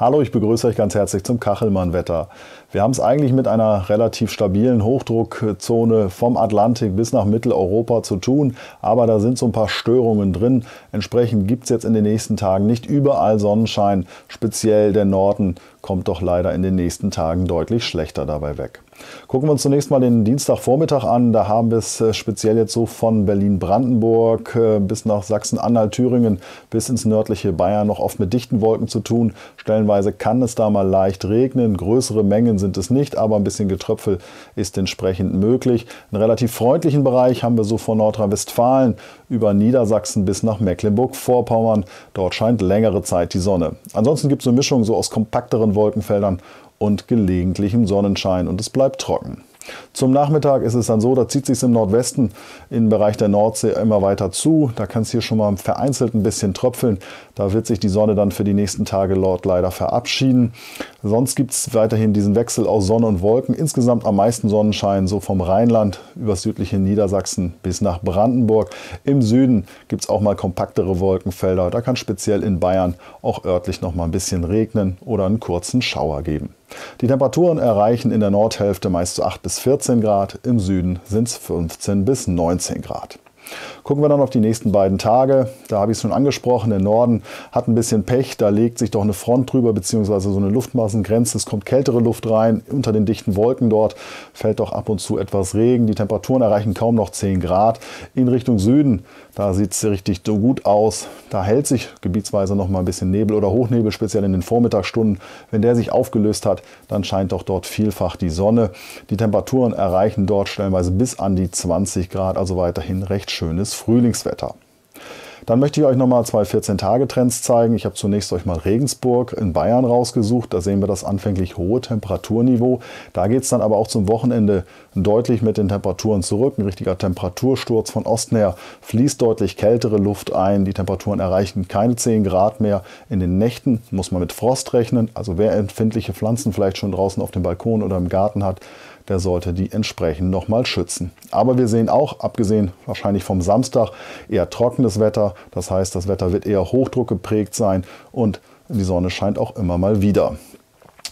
Hallo, ich begrüße euch ganz herzlich zum Kachelmann-Wetter. Wir haben es eigentlich mit einer relativ stabilen Hochdruckzone vom Atlantik bis nach Mitteleuropa zu tun, aber da sind so ein paar Störungen drin. Entsprechend gibt es jetzt in den nächsten Tagen nicht überall Sonnenschein, speziell der Norden kommt doch leider in den nächsten Tagen deutlich schlechter dabei weg. Gucken wir uns zunächst mal den Dienstagvormittag an. Da haben wir es äh, speziell jetzt so von Berlin-Brandenburg äh, bis nach Sachsen-Anhalt, Thüringen bis ins nördliche Bayern noch oft mit dichten Wolken zu tun. Stellenweise kann es da mal leicht regnen. Größere Mengen sind es nicht, aber ein bisschen Getröpfel ist entsprechend möglich. Einen relativ freundlichen Bereich haben wir so von Nordrhein-Westfalen über Niedersachsen bis nach Mecklenburg-Vorpommern. Dort scheint längere Zeit die Sonne. Ansonsten gibt es eine Mischung so aus kompakteren von Wolkenfeldern und gelegentlichem Sonnenschein und es bleibt trocken. Zum Nachmittag ist es dann so, da zieht sich im Nordwesten im Bereich der Nordsee immer weiter zu. Da kann es hier schon mal vereinzelt ein bisschen tröpfeln. Da wird sich die Sonne dann für die nächsten Tage Lord leider verabschieden. Sonst gibt es weiterhin diesen Wechsel aus Sonne und Wolken. Insgesamt am meisten Sonnenschein, so vom Rheinland über südliche Niedersachsen bis nach Brandenburg. Im Süden gibt es auch mal kompaktere Wolkenfelder. Da kann speziell in Bayern auch örtlich noch mal ein bisschen regnen oder einen kurzen Schauer geben. Die Temperaturen erreichen in der Nordhälfte meist so 8 bis 14 Grad, im Süden sind es 15 bis 19 Grad. Gucken wir dann auf die nächsten beiden Tage. Da habe ich es schon angesprochen. Der Norden hat ein bisschen Pech. Da legt sich doch eine Front drüber, beziehungsweise so eine Luftmassengrenze. Es kommt kältere Luft rein. Unter den dichten Wolken dort fällt doch ab und zu etwas Regen. Die Temperaturen erreichen kaum noch 10 Grad. In Richtung Süden, da sieht es richtig so gut aus. Da hält sich gebietsweise noch mal ein bisschen Nebel oder Hochnebel, speziell in den Vormittagsstunden. Wenn der sich aufgelöst hat, dann scheint doch dort vielfach die Sonne. Die Temperaturen erreichen dort stellenweise bis an die 20 Grad, also weiterhin recht schön schönes Frühlingswetter. Dann möchte ich euch nochmal zwei 14-Tage-Trends zeigen. Ich habe zunächst euch mal Regensburg in Bayern rausgesucht. Da sehen wir das anfänglich hohe Temperaturniveau. Da geht es dann aber auch zum Wochenende deutlich mit den Temperaturen zurück. Ein richtiger Temperatursturz von Osten her fließt deutlich kältere Luft ein. Die Temperaturen erreichen keine 10 Grad mehr. In den Nächten muss man mit Frost rechnen. Also wer empfindliche Pflanzen vielleicht schon draußen auf dem Balkon oder im Garten hat, der sollte die entsprechend nochmal schützen. Aber wir sehen auch, abgesehen wahrscheinlich vom Samstag, eher trockenes Wetter. Das heißt, das Wetter wird eher Hochdruck geprägt sein und die Sonne scheint auch immer mal wieder.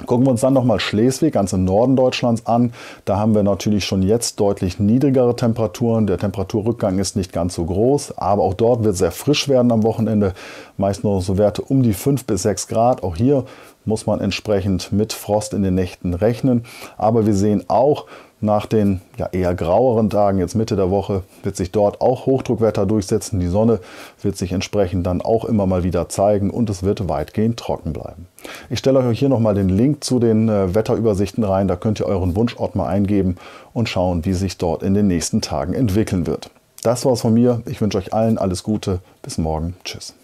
Gucken wir uns dann nochmal Schleswig, ganz im Norden Deutschlands an. Da haben wir natürlich schon jetzt deutlich niedrigere Temperaturen. Der Temperaturrückgang ist nicht ganz so groß, aber auch dort wird sehr frisch werden am Wochenende. Meist nur so Werte um die 5 bis 6 Grad. Auch hier muss man entsprechend mit Frost in den Nächten rechnen. Aber wir sehen auch, nach den ja, eher graueren Tagen, jetzt Mitte der Woche, wird sich dort auch Hochdruckwetter durchsetzen. Die Sonne wird sich entsprechend dann auch immer mal wieder zeigen und es wird weitgehend trocken bleiben. Ich stelle euch hier nochmal den Link zu den äh, Wetterübersichten rein. Da könnt ihr euren Wunschort mal eingeben und schauen, wie sich dort in den nächsten Tagen entwickeln wird. Das war's von mir. Ich wünsche euch allen alles Gute. Bis morgen. Tschüss.